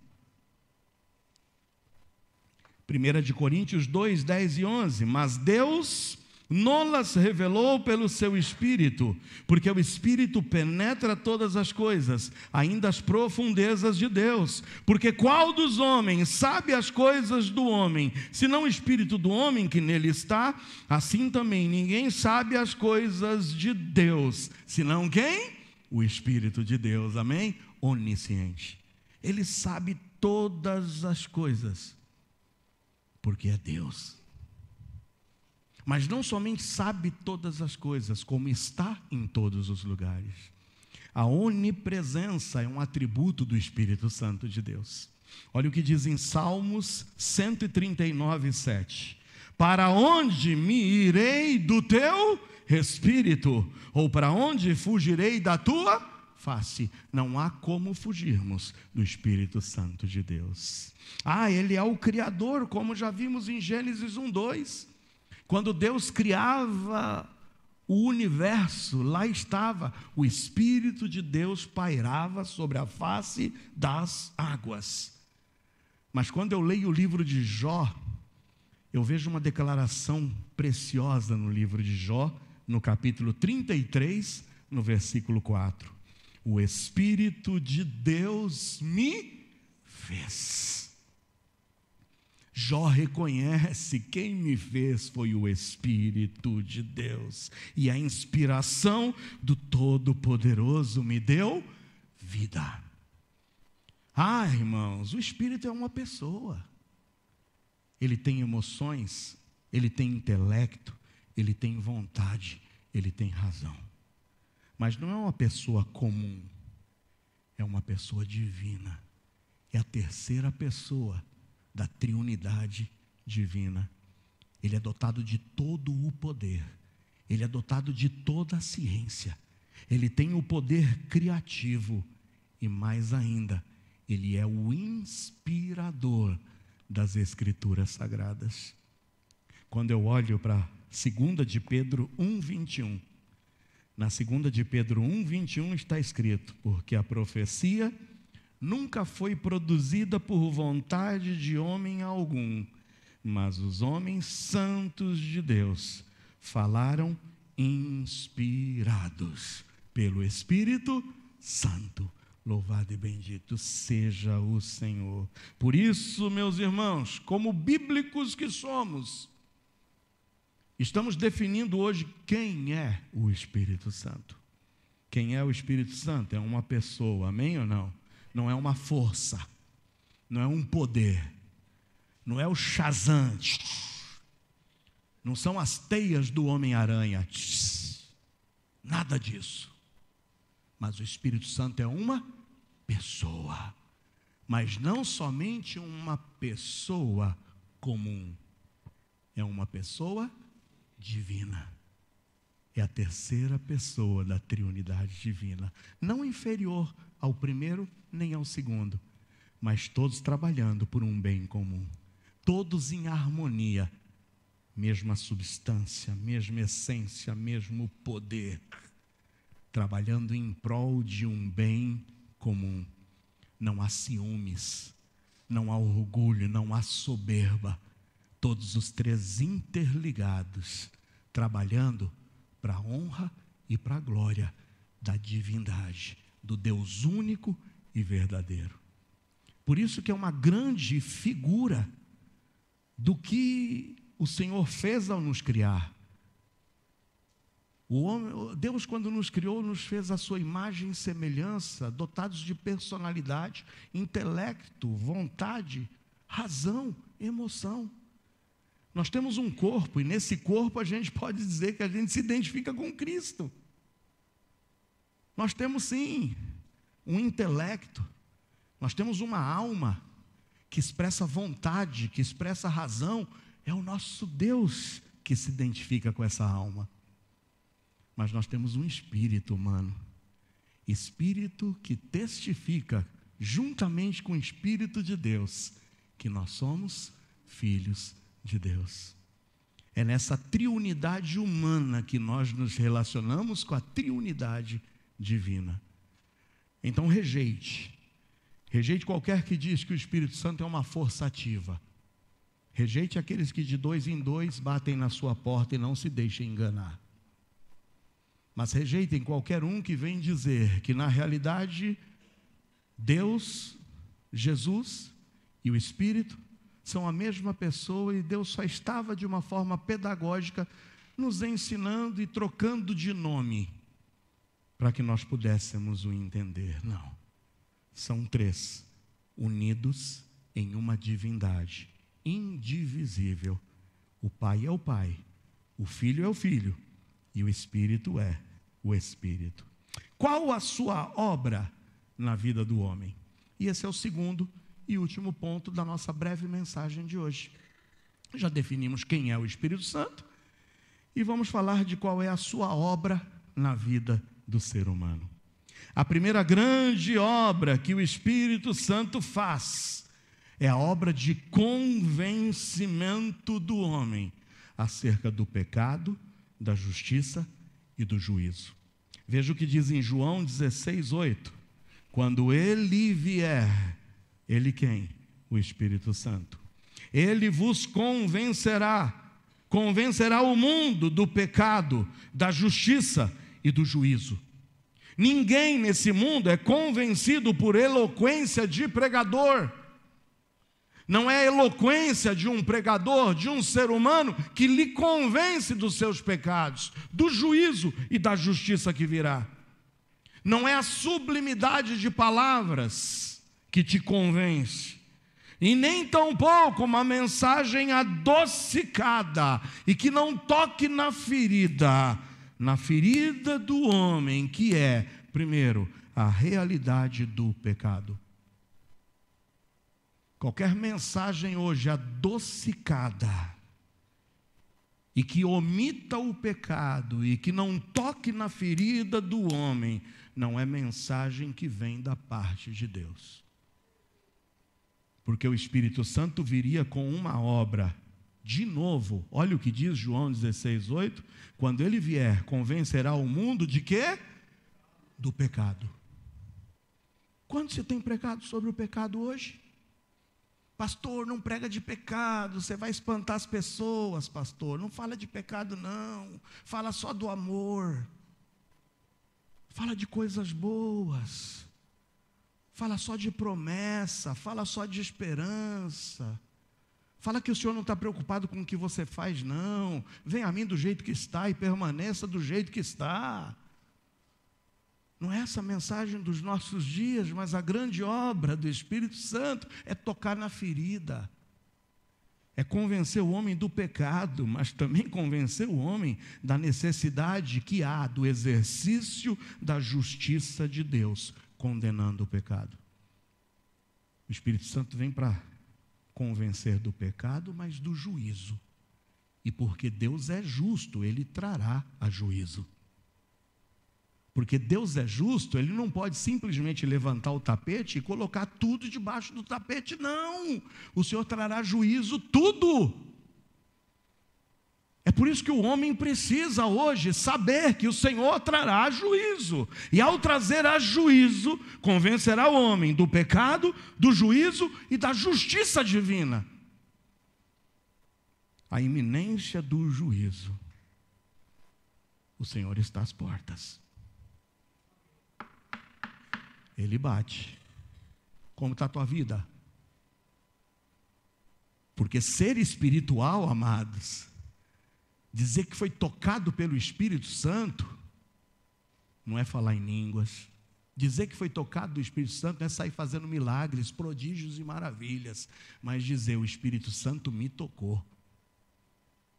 Primeira de Coríntios 2, 10 e 11. Mas Deus Nolas revelou pelo seu espírito, porque o espírito penetra todas as coisas, ainda as profundezas de Deus. Porque qual dos homens sabe as coisas do homem, senão o espírito do homem que nele está? Assim também ninguém sabe as coisas de Deus, senão quem? O espírito de Deus. Amém? Onisciente. Ele sabe todas as coisas, porque é Deus mas não somente sabe todas as coisas, como está em todos os lugares. A onipresença é um atributo do Espírito Santo de Deus. Olha o que diz em Salmos 139, 7. Para onde me irei do teu espírito? Ou para onde fugirei da tua face? Não há como fugirmos do Espírito Santo de Deus. Ah, ele é o Criador, como já vimos em Gênesis 1, 2. Quando Deus criava o universo, lá estava, o Espírito de Deus pairava sobre a face das águas. Mas quando eu leio o livro de Jó, eu vejo uma declaração preciosa no livro de Jó, no capítulo 33, no versículo 4. O Espírito de Deus me fez. Jó reconhece: quem me fez foi o Espírito de Deus, e a inspiração do Todo-Poderoso me deu vida. Ah, irmãos, o Espírito é uma pessoa. Ele tem emoções, ele tem intelecto, ele tem vontade, ele tem razão. Mas não é uma pessoa comum, é uma pessoa divina. É a terceira pessoa da triunidade divina. Ele é dotado de todo o poder, ele é dotado de toda a ciência, ele tem o poder criativo e, mais ainda, ele é o inspirador das Escrituras Sagradas. Quando eu olho para 2 de Pedro 1,21, na 2 de Pedro 1,21 está escrito: Porque a profecia nunca foi produzida por vontade de homem algum, mas os homens santos de Deus falaram inspirados pelo Espírito Santo. Louvado e bendito seja o Senhor. Por isso, meus irmãos, como bíblicos que somos, estamos definindo hoje quem é o Espírito Santo. Quem é o Espírito Santo? É uma pessoa, amém ou não? não é uma força, não é um poder, não é o Shazam, não são as teias do Homem-Aranha, nada disso. Mas o Espírito Santo é uma pessoa, mas não somente uma pessoa comum, é uma pessoa divina. É a terceira pessoa da triunidade divina, não inferior ao primeiro nem ao é segundo, mas todos trabalhando por um bem comum, todos em harmonia, mesma substância, mesma essência, mesmo poder, trabalhando em prol de um bem comum. Não há ciúmes, não há orgulho, não há soberba. Todos os três interligados, trabalhando para a honra e para a glória da divindade, do Deus único e verdadeiro. Por isso que é uma grande figura do que o Senhor fez ao nos criar. Homem, Deus, quando nos criou, nos fez a sua imagem e semelhança, dotados de personalidade, intelecto, vontade, razão, emoção. Nós temos um corpo, e nesse corpo a gente pode dizer que a gente se identifica com Cristo. Nós temos sim um intelecto, nós temos uma alma que expressa vontade, que expressa razão, é o nosso Deus que se identifica com essa alma. Mas nós temos um espírito humano, espírito que testifica, juntamente com o espírito de Deus, que nós somos filhos de Deus. É nessa triunidade humana que nós nos relacionamos com a triunidade divina. Então rejeite. Rejeite qualquer que diz que o Espírito Santo é uma força ativa. Rejeite aqueles que de dois em dois batem na sua porta e não se deixem enganar. Mas rejeitem qualquer um que vem dizer que, na realidade, Deus, Jesus e o Espírito são a mesma pessoa e Deus só estava de uma forma pedagógica nos ensinando e trocando de nome para que nós pudéssemos o entender. Não. São três, unidos em uma divindade indivisível. O Pai é o Pai, o Filho é o Filho e o Espírito é o Espírito. Qual a sua obra na vida do homem? E esse é o segundo e último ponto da nossa breve mensagem de hoje. Já definimos quem é o Espírito Santo e vamos falar de qual é a sua obra na vida do ser humano. A primeira grande obra que o Espírito Santo faz é a obra de convencimento do homem acerca do pecado, da justiça e do juízo. Veja o que diz em João 16, 8. Quando ele vier, ele quem? O Espírito Santo. Ele vos convencerá, convencerá o mundo do pecado, da justiça e do juízo. Ninguém nesse mundo é convencido por eloquência de pregador. Não é a eloquência de um pregador, de um ser humano, que lhe convence dos seus pecados, do juízo e da justiça que virá. Não é a sublimidade de palavras que te convence, e nem tampouco uma mensagem adocicada e que não toque na ferida, na ferida do homem, que é, primeiro, a realidade do pecado. Qualquer mensagem hoje adocicada e que omita o pecado e que não toque na ferida do homem, não é mensagem que vem da parte de Deus. Porque o Espírito Santo viria com uma obra de novo. Olha o que diz João 16, 8. Quando ele vier, convencerá o mundo de quê? Do pecado. Quanto você tem pregado sobre o pecado hoje? Pastor, não prega de pecado, você vai espantar as pessoas, pastor. Não fala de pecado, não. Fala só do amor. Fala de coisas boas. Fala só de promessa, fala só de esperança. Fala que o Senhor não está preocupado com o que você faz, não. Vem a mim do jeito que está e permaneça do jeito que está. Não é essa a mensagem dos nossos dias, mas a grande obra do Espírito Santo é tocar na ferida, é convencer o homem do pecado, mas também convencer o homem da necessidade que há do exercício da justiça de Deus, condenando o pecado. O Espírito Santo vem para convencer do pecado, mas do juízo. E porque Deus é justo, ele trará a juízo. Porque Deus é justo, ele não pode simplesmente levantar o tapete e colocar tudo debaixo do tapete, não. O Senhor trará juízo tudo. É por isso que o homem precisa hoje saber que o Senhor trará juízo. E ao trazer a juízo, convencerá o homem do pecado, do juízo e da justiça divina. A iminência do juízo. O Senhor está às portas. Ele bate. Como está a tua vida? Porque ser espiritual, amados, dizer que foi tocado pelo Espírito Santo, não é falar em línguas. Dizer que foi tocado do Espírito Santo não é sair fazendo milagres, prodígios e maravilhas, mas dizer o Espírito Santo me tocou.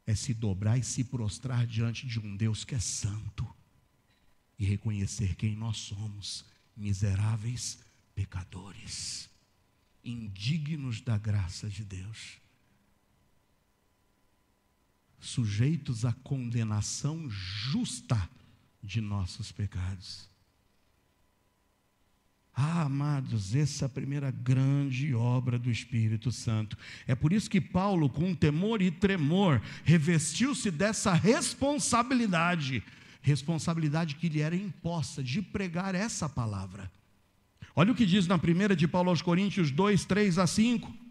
É se dobrar e se prostrar diante de um Deus que é santo e reconhecer quem nós somos, miseráveis pecadores, indignos da graça de Deus sujeitos à condenação justa de nossos pecados. Ah, amados, essa é a primeira grande obra do Espírito Santo. É por isso que Paulo, com temor e tremor, revestiu-se dessa responsabilidade, responsabilidade que lhe era imposta de pregar essa palavra. Olha o que diz na primeira de Paulo aos Coríntios 2, 3 a 5.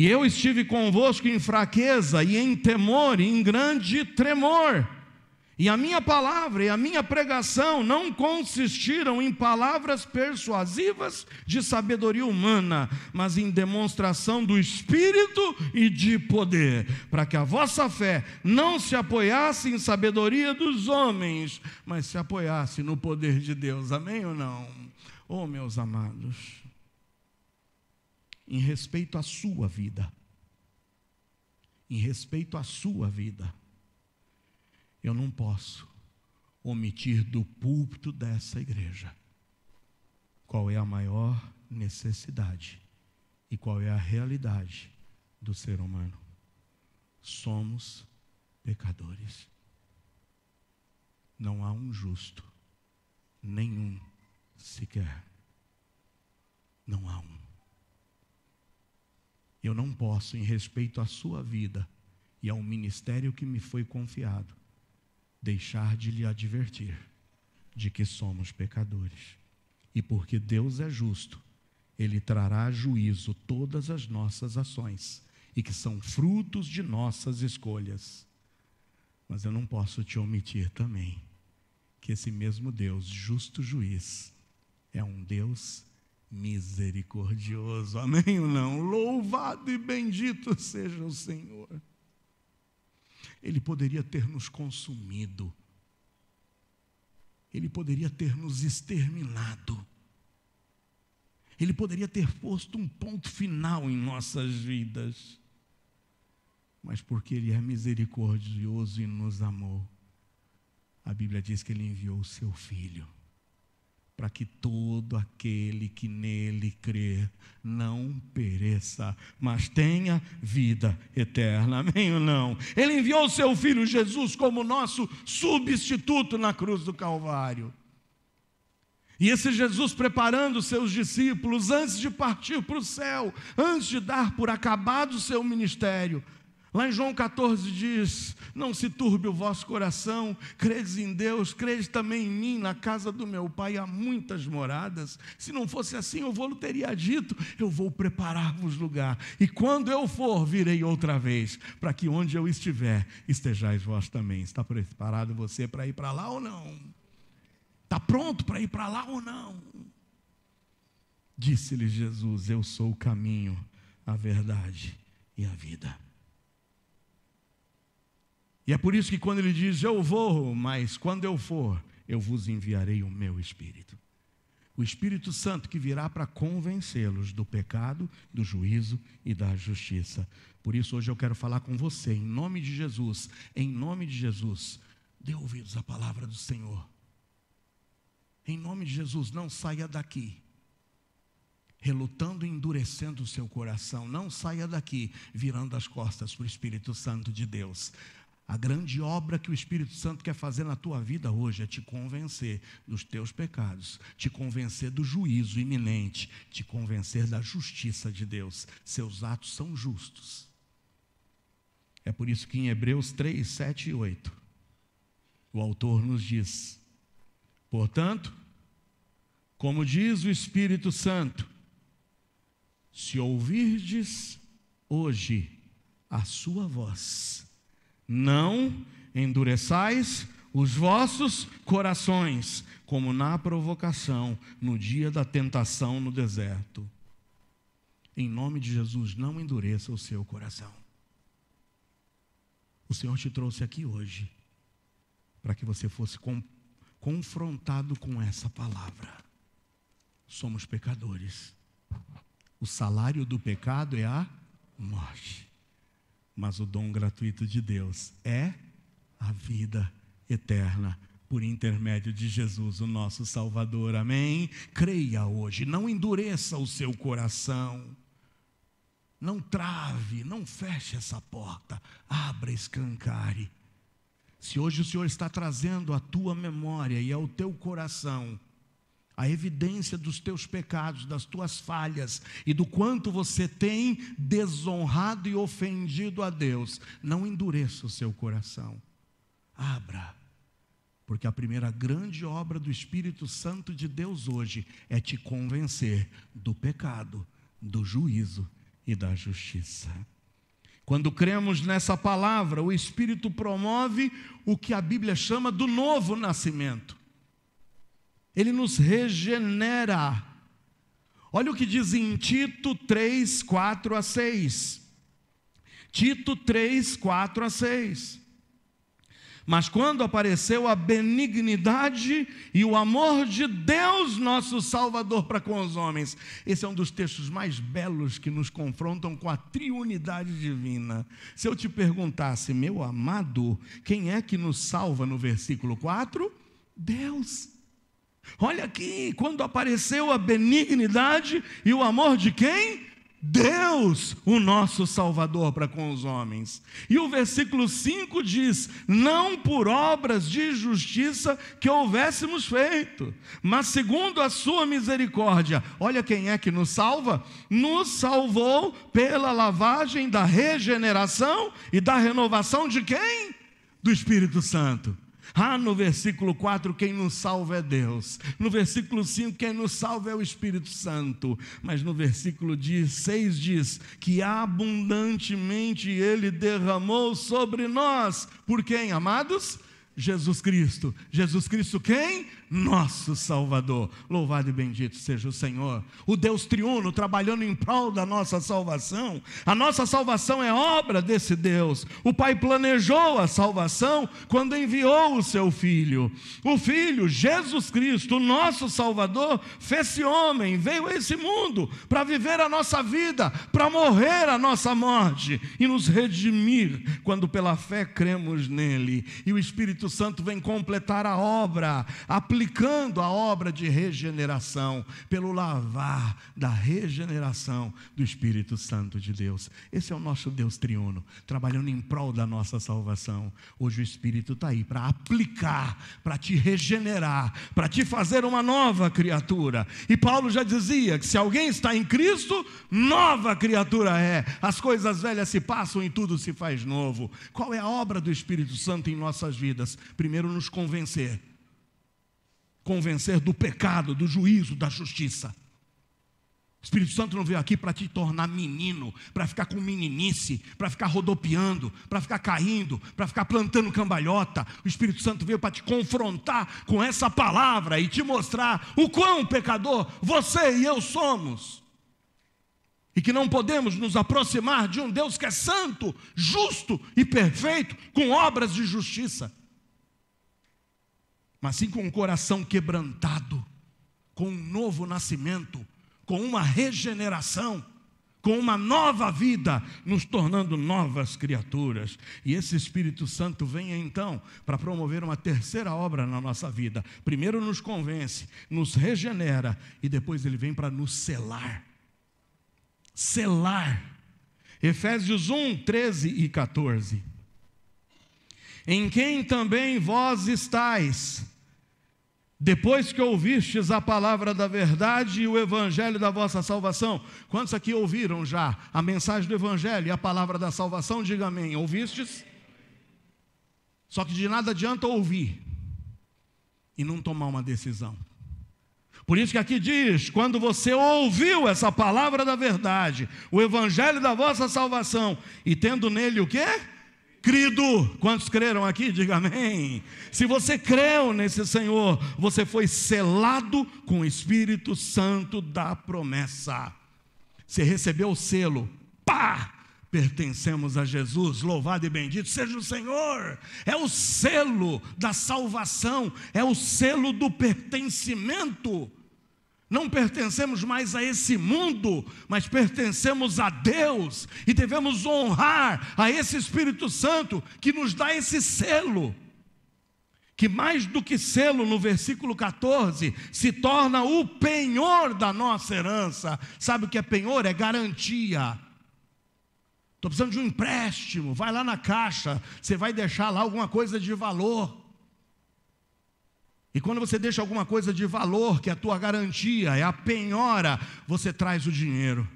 E eu estive convosco em fraqueza e em temor e em grande tremor. E a minha palavra e a minha pregação não consistiram em palavras persuasivas de sabedoria humana, mas em demonstração do Espírito e de poder, para que a vossa fé não se apoiasse em sabedoria dos homens, mas se apoiasse no poder de Deus. Amém ou não? Oh, meus amados em respeito à sua vida. Em respeito à sua vida. Eu não posso omitir do púlpito dessa igreja qual é a maior necessidade e qual é a realidade do ser humano. Somos pecadores. Não há um justo, nenhum sequer. Não há um eu não posso, em respeito à sua vida e ao ministério que me foi confiado, deixar de lhe advertir de que somos pecadores. E porque Deus é justo, Ele trará a juízo todas as nossas ações e que são frutos de nossas escolhas. Mas eu não posso te omitir também que esse mesmo Deus, justo juiz, é um Deus misericordioso. Amém ou não? Louvado e bendito seja o Senhor. Ele poderia ter nos consumido, ele poderia ter nos exterminado, ele poderia ter posto um ponto final em nossas vidas, mas porque Ele é misericordioso e nos amou, a Bíblia diz que Ele enviou o seu Filho para que todo aquele que nele crê não pereça, mas tenha vida eterna. Amém ou não? Ele enviou o seu filho Jesus como nosso substituto na cruz do Calvário. E esse Jesus preparando seus discípulos antes de partir para o céu, antes de dar por acabado o seu ministério, Lá em João 14 diz: Não se turbe o vosso coração, credes em Deus, credes também em mim, na casa do meu pai há muitas moradas. Se não fosse assim, eu vou teria dito: Eu vou preparar-vos lugar, e quando eu for, virei outra vez, para que onde eu estiver, estejais vós também. Está preparado você para ir para lá ou não? Está pronto para ir para lá ou não? Disse-lhe Jesus: Eu sou o caminho, a verdade e a vida. E é por isso que quando ele diz: Eu vou, mas quando eu for, eu vos enviarei o meu Espírito. O Espírito Santo que virá para convencê-los do pecado, do juízo e da justiça. Por isso, hoje eu quero falar com você, em nome de Jesus, em nome de Jesus, dê ouvidos à palavra do Senhor. Em nome de Jesus, não saia daqui relutando e endurecendo o seu coração. Não saia daqui virando as costas para o Espírito Santo de Deus. A grande obra que o Espírito Santo quer fazer na tua vida hoje é te convencer dos teus pecados, te convencer do juízo iminente, te convencer da justiça de Deus. Seus atos são justos. É por isso que em Hebreus 3, 7 e 8, o autor nos diz: portanto, como diz o Espírito Santo, se ouvirdes hoje a sua voz, não endureçais os vossos corações, como na provocação, no dia da tentação no deserto. Em nome de Jesus, não endureça o seu coração. O Senhor te trouxe aqui hoje para que você fosse com, confrontado com essa palavra. Somos pecadores. O salário do pecado é a morte mas o dom gratuito de Deus é a vida eterna por intermédio de Jesus, o nosso Salvador. Amém? Creia hoje, não endureça o seu coração. Não trave, não feche essa porta. Abra, escancare. Se hoje o Senhor está trazendo à tua memória e ao teu coração a evidência dos teus pecados, das tuas falhas e do quanto você tem desonrado e ofendido a Deus, não endureça o seu coração. Abra, porque a primeira grande obra do Espírito Santo de Deus hoje é te convencer do pecado, do juízo e da justiça. Quando cremos nessa palavra, o Espírito promove o que a Bíblia chama do novo nascimento ele nos regenera. Olha o que diz em Tito 3, 4 a 6. Tito 3, 4 a 6. Mas quando apareceu a benignidade e o amor de Deus, nosso Salvador, para com os homens, esse é um dos textos mais belos que nos confrontam com a triunidade divina. Se eu te perguntasse, meu amado, quem é que nos salva no versículo 4? Deus. Olha aqui, quando apareceu a benignidade e o amor de quem? Deus, o nosso Salvador para com os homens. E o versículo 5 diz: Não por obras de justiça que houvéssemos feito, mas segundo a sua misericórdia. Olha quem é que nos salva: nos salvou pela lavagem da regeneração e da renovação de quem? Do Espírito Santo. Ah, no versículo 4, quem nos salva é Deus. No versículo 5, quem nos salva é o Espírito Santo. Mas no versículo 6 diz que abundantemente Ele derramou sobre nós. Por quem, amados? Jesus Cristo. Jesus Cristo quem? nosso Salvador. Louvado e bendito seja o Senhor, o Deus triuno, trabalhando em prol da nossa salvação. A nossa salvação é obra desse Deus. O Pai planejou a salvação quando enviou o seu Filho. O Filho, Jesus Cristo, o nosso Salvador, fez-se homem, veio a esse mundo para viver a nossa vida, para morrer a nossa morte e nos redimir quando pela fé cremos nele. E o Espírito Santo vem completar a obra, a duplicando a obra de regeneração, pelo lavar da regeneração do Espírito Santo de Deus. Esse é o nosso Deus triuno, trabalhando em prol da nossa salvação. Hoje o Espírito está aí para aplicar, para te regenerar, para te fazer uma nova criatura. E Paulo já dizia que se alguém está em Cristo, nova criatura é. As coisas velhas se passam e tudo se faz novo. Qual é a obra do Espírito Santo em nossas vidas? Primeiro, nos convencer convencer do pecado, do juízo, da justiça. O Espírito Santo não veio aqui para te tornar menino, para ficar com meninice, para ficar rodopiando, para ficar caindo, para ficar plantando cambalhota. O Espírito Santo veio para te confrontar com essa palavra e te mostrar o quão pecador você e eu somos. E que não podemos nos aproximar de um Deus que é santo, justo e perfeito, com obras de justiça mas sim com um coração quebrantado, com um novo nascimento, com uma regeneração, com uma nova vida, nos tornando novas criaturas. E esse Espírito Santo vem então para promover uma terceira obra na nossa vida. Primeiro nos convence, nos regenera e depois ele vem para nos selar. Selar. Efésios 1, 13 e 14 em quem também vós estáis, depois que ouvistes a palavra da verdade e o evangelho da vossa salvação, quantos aqui ouviram já a mensagem do evangelho e a palavra da salvação? Diga amém. Ouvistes? Só que de nada adianta ouvir e não tomar uma decisão. Por isso que aqui diz: quando você ouviu essa palavra da verdade, o evangelho da vossa salvação, e tendo nele o quê? Crido, quantos creram aqui? Diga amém. Se você creu nesse Senhor, você foi selado com o Espírito Santo da promessa. Você recebeu o selo, pá! Pertencemos a Jesus, louvado e bendito seja o Senhor. É o selo da salvação, é o selo do pertencimento. Não pertencemos mais a esse mundo, mas pertencemos a Deus e devemos honrar a esse Espírito Santo que nos dá esse selo. Que mais do que selo, no versículo 14, se torna o penhor da nossa herança. Sabe o que é penhor? É garantia. Estou precisando de um empréstimo. Vai lá na caixa, você vai deixar lá alguma coisa de valor. E quando você deixa alguma coisa de valor, que é a tua garantia, é a penhora, você traz o dinheiro.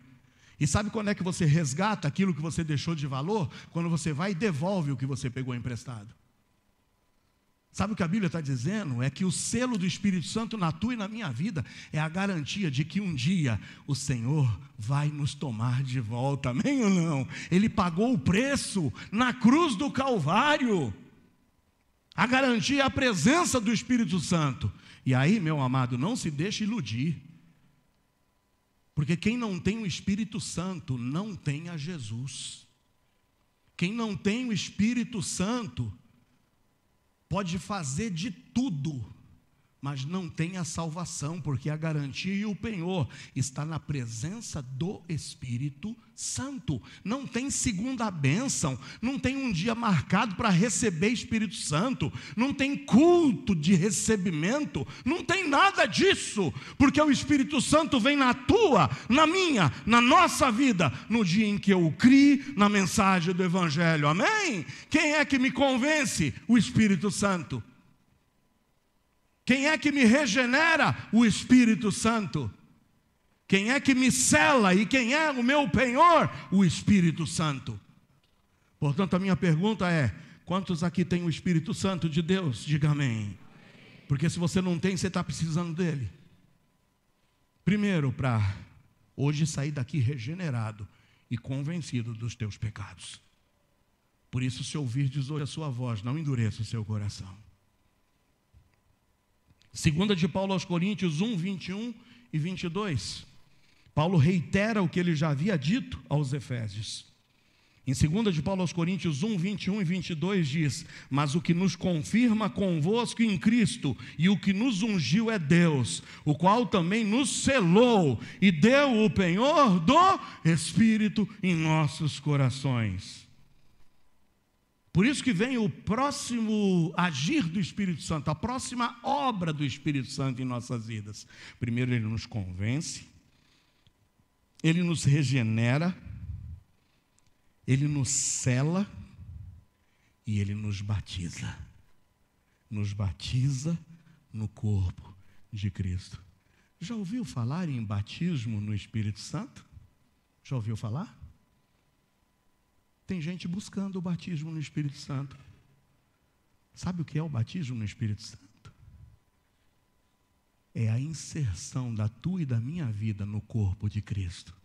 E sabe quando é que você resgata aquilo que você deixou de valor? Quando você vai e devolve o que você pegou emprestado. Sabe o que a Bíblia está dizendo? É que o selo do Espírito Santo na tua e na minha vida é a garantia de que um dia o Senhor vai nos tomar de volta, amém ou não? Ele pagou o preço na cruz do Calvário. A garantia é a presença do Espírito Santo. E aí, meu amado, não se deixe iludir. Porque quem não tem o Espírito Santo não tem a Jesus. Quem não tem o Espírito Santo pode fazer de tudo mas não tem a salvação, porque a garantia e o penhor está na presença do Espírito Santo. Não tem segunda bênção, não tem um dia marcado para receber Espírito Santo, não tem culto de recebimento, não tem nada disso, porque o Espírito Santo vem na tua, na minha, na nossa vida, no dia em que eu crie na mensagem do Evangelho. Amém? Quem é que me convence? O Espírito Santo. Quem é que me regenera? O Espírito Santo. Quem é que me cela e quem é o meu penhor? O Espírito Santo. Portanto, a minha pergunta é: quantos aqui têm o Espírito Santo de Deus? Diga amém. Porque se você não tem, você está precisando dele. Primeiro, para hoje sair daqui regenerado e convencido dos teus pecados. Por isso, se ouvirdes hoje a sua voz, não endureça o seu coração. Segunda de Paulo aos Coríntios 1, 21 e 22. Paulo reitera o que ele já havia dito aos Efésios. Em 2 de Paulo aos Coríntios 1, 21 e 22 diz: Mas o que nos confirma convosco em Cristo e o que nos ungiu é Deus, o qual também nos selou e deu o penhor do Espírito em nossos corações. Por isso que vem o próximo agir do Espírito Santo, a próxima obra do Espírito Santo em nossas vidas. Primeiro ele nos convence, ele nos regenera, ele nos cela e ele nos batiza. Nos batiza no corpo de Cristo. Já ouviu falar em batismo no Espírito Santo? Já ouviu falar? Tem gente buscando o batismo no Espírito Santo. Sabe o que é o batismo no Espírito Santo? É a inserção da tua e da minha vida no corpo de Cristo,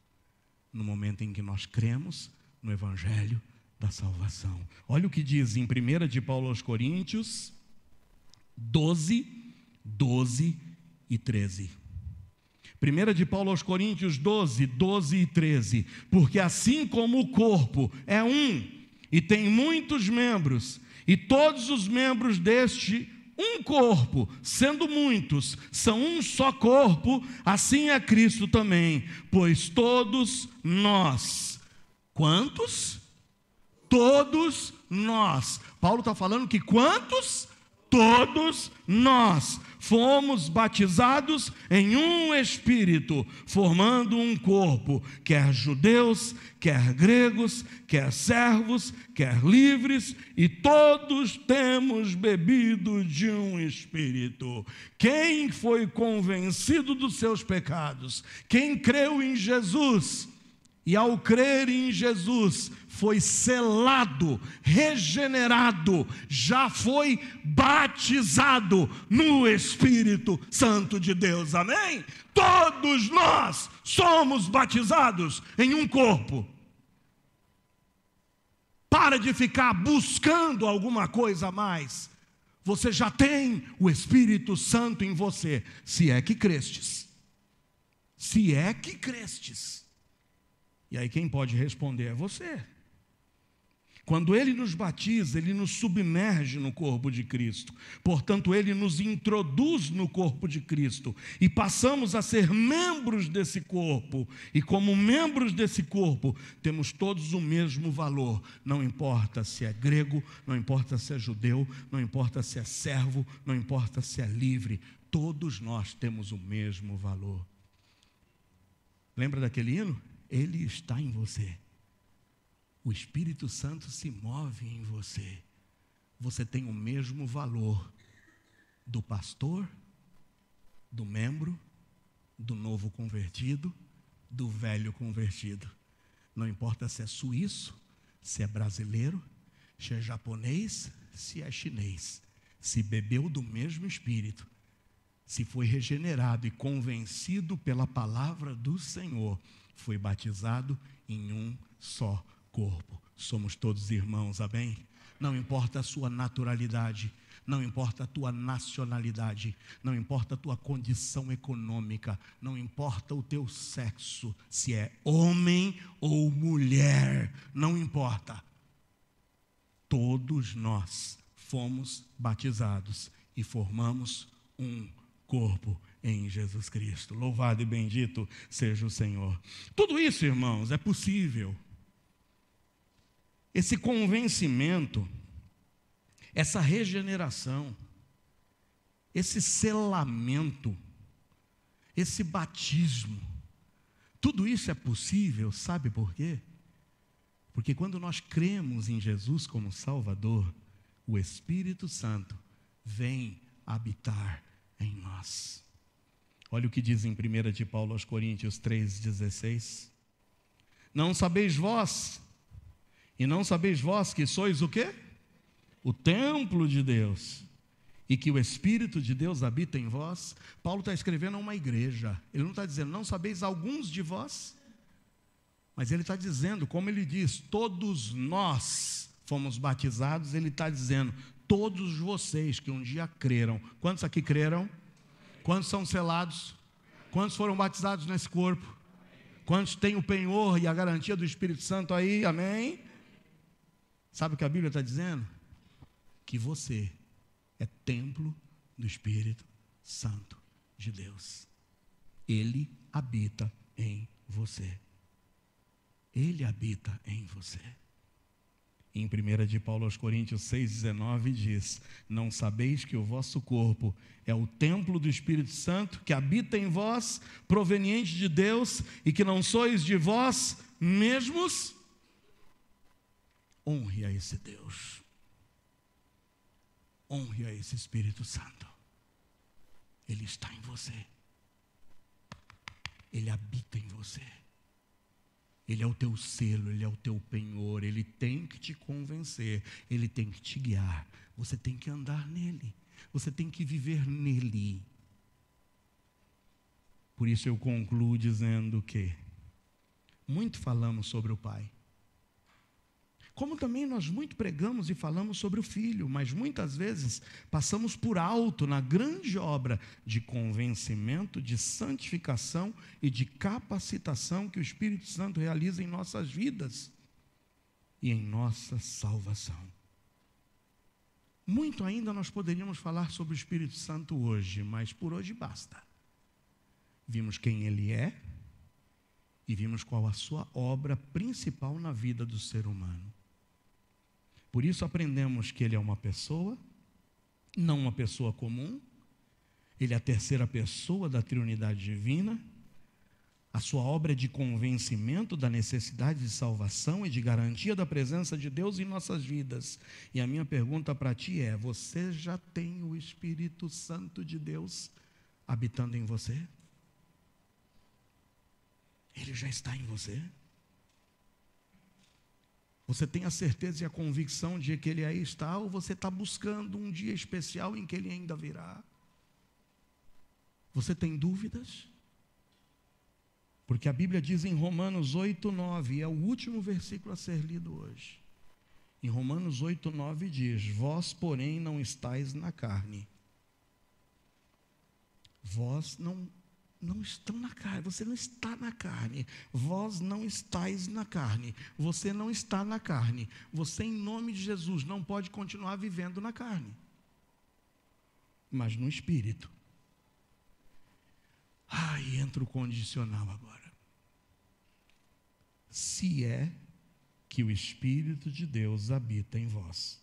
no momento em que nós cremos no Evangelho da salvação. Olha o que diz em 1 de Paulo aos Coríntios 12, 12 e 13. 1 de Paulo aos Coríntios 12, 12 e 13. Porque assim como o corpo é um e tem muitos membros, e todos os membros deste um corpo, sendo muitos, são um só corpo, assim é Cristo também, pois todos nós. Quantos? Todos nós. Paulo está falando que quantos? todos nós fomos batizados em um espírito, formando um corpo, quer judeus, quer gregos, quer servos, quer livres, e todos temos bebido de um espírito. Quem foi convencido dos seus pecados, quem creu em Jesus, e ao crer em Jesus, foi selado, regenerado, já foi batizado no Espírito Santo de Deus. Amém? Todos nós somos batizados em um corpo. Para de ficar buscando alguma coisa a mais. Você já tem o Espírito Santo em você, se é que crestes. Se é que crestes. E aí quem pode responder é você. Quando ele nos batiza, ele nos submerge no corpo de Cristo. Portanto, ele nos introduz no corpo de Cristo e passamos a ser membros desse corpo. E como membros desse corpo, temos todos o mesmo valor. Não importa se é grego, não importa se é judeu, não importa se é servo, não importa se é livre, todos nós temos o mesmo valor. Lembra daquele hino? Ele está em você. O Espírito Santo se move em você. Você tem o mesmo valor do pastor, do membro, do novo convertido, do velho convertido. Não importa se é suíço, se é brasileiro, se é japonês, se é chinês. Se bebeu do mesmo Espírito, se foi regenerado e convencido pela palavra do Senhor foi batizado em um só corpo. Somos todos irmãos, amém? Não importa a sua naturalidade, não importa a tua nacionalidade, não importa a tua condição econômica, não importa o teu sexo, se é homem ou mulher, não importa. Todos nós fomos batizados e formamos um corpo em Jesus Cristo. Louvado e bendito seja o Senhor. Tudo isso, irmãos, é possível. Esse convencimento, essa regeneração, esse selamento, esse batismo, tudo isso é possível, sabe por quê? Porque quando nós cremos em Jesus como Salvador, o Espírito Santo vem habitar em nós. Olha o que diz em 1 de Paulo aos Coríntios 3,16. Não sabeis vós, e não sabeis vós que sois o quê? O templo de Deus, e que o Espírito de Deus habita em vós. Paulo está escrevendo a uma igreja. Ele não está dizendo, não sabeis alguns de vós, mas ele está dizendo, como ele diz, todos nós fomos batizados, ele está dizendo, todos vocês que um dia creram. Quantos aqui creram? Quantos são selados? Quantos foram batizados nesse corpo? Quantos têm o penhor e a garantia do Espírito Santo aí? Amém? Sabe o que a Bíblia está dizendo? Que você é templo do Espírito Santo de Deus. Ele habita em você. Ele habita em você. Em 1 de Paulo aos Coríntios 6,19 diz: Não sabeis que o vosso corpo é o templo do Espírito Santo que habita em vós, proveniente de Deus, e que não sois de vós mesmos? Honre a esse Deus, honre a esse Espírito Santo, ele está em você, ele habita em você. Ele é o teu selo, ele é o teu penhor, ele tem que te convencer, ele tem que te guiar. Você tem que andar nele, você tem que viver nele. Por isso eu concluo dizendo que muito falamos sobre o Pai, como também nós muito pregamos e falamos sobre o filho, mas muitas vezes passamos por alto na grande obra de convencimento, de santificação e de capacitação que o Espírito Santo realiza em nossas vidas e em nossa salvação. Muito ainda nós poderíamos falar sobre o Espírito Santo hoje, mas por hoje basta. Vimos quem ele é e vimos qual a sua obra principal na vida do ser humano. Por isso aprendemos que ele é uma pessoa, não uma pessoa comum, ele é a terceira pessoa da Trinidade Divina. A sua obra é de convencimento da necessidade de salvação e de garantia da presença de Deus em nossas vidas. E a minha pergunta para ti é: você já tem o Espírito Santo de Deus habitando em você? Ele já está em você? Você tem a certeza e a convicção de que ele aí está, ou você está buscando um dia especial em que ele ainda virá? Você tem dúvidas? Porque a Bíblia diz em Romanos 8, 9, e é o último versículo a ser lido hoje. Em Romanos 8, 9 diz: Vós, porém, não estáis na carne. Vós não não estão na carne, você não está na carne, vós não estáis na carne, você não está na carne, você, em nome de Jesus, não pode continuar vivendo na carne, mas no espírito. Aí ah, entra o condicional agora. Se é que o Espírito de Deus habita em vós.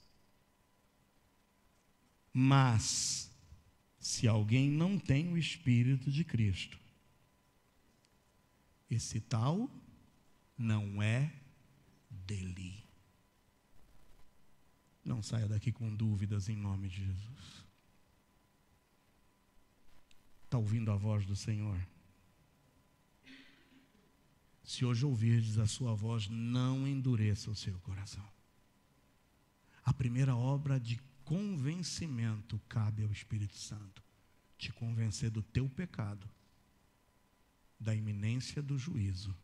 Mas, se alguém não tem o Espírito de Cristo. Esse tal não é dele. Não saia daqui com dúvidas em nome de Jesus. Está ouvindo a voz do Senhor? Se hoje ouvirdes a sua voz, não endureça o seu coração. A primeira obra de convencimento cabe ao Espírito Santo te convencer do teu pecado, da iminência do juízo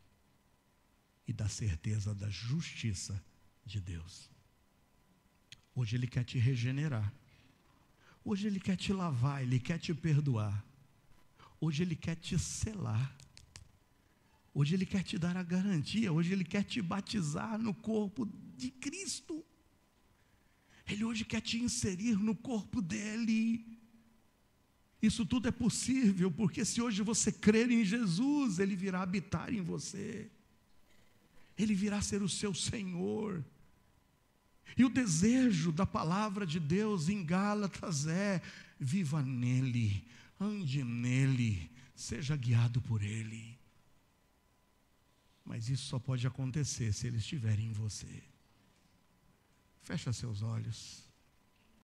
e da certeza da justiça de Deus. Hoje Ele quer te regenerar. Hoje Ele quer te lavar, Ele quer te perdoar. Hoje Ele quer te selar. Hoje Ele quer te dar a garantia. Hoje Ele quer te batizar no corpo de Cristo. Ele hoje quer te inserir no corpo dele. Isso tudo é possível, porque se hoje você crer em Jesus, ele virá habitar em você. Ele virá ser o seu Senhor. E o desejo da palavra de Deus em Gálatas é: viva nele, ande nele, seja guiado por ele. Mas isso só pode acontecer se ele estiver em você. Fecha seus olhos.